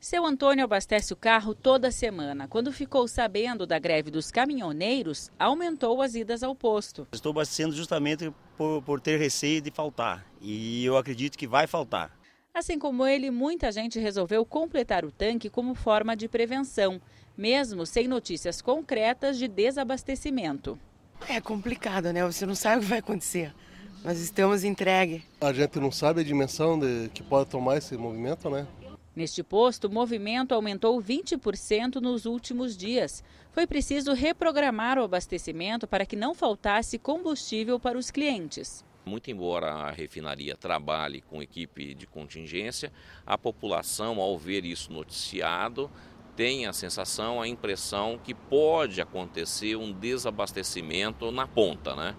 Seu Antônio abastece o carro toda semana. Quando ficou sabendo da greve dos caminhoneiros, aumentou as idas ao posto. Estou abastecendo justamente por, por ter receio de faltar. E eu acredito que vai faltar. Assim como ele, muita gente resolveu completar o tanque como forma de prevenção, mesmo sem notícias concretas de desabastecimento. É complicado, né? Você não sabe o que vai acontecer. Nós estamos entregue. A gente não sabe a dimensão de, que pode tomar esse movimento, né? Neste posto, o movimento aumentou 20% nos últimos dias. Foi preciso reprogramar o abastecimento para que não faltasse combustível para os clientes. Muito embora a refinaria trabalhe com equipe de contingência, a população, ao ver isso noticiado, tem a sensação, a impressão que pode acontecer um desabastecimento na ponta, né?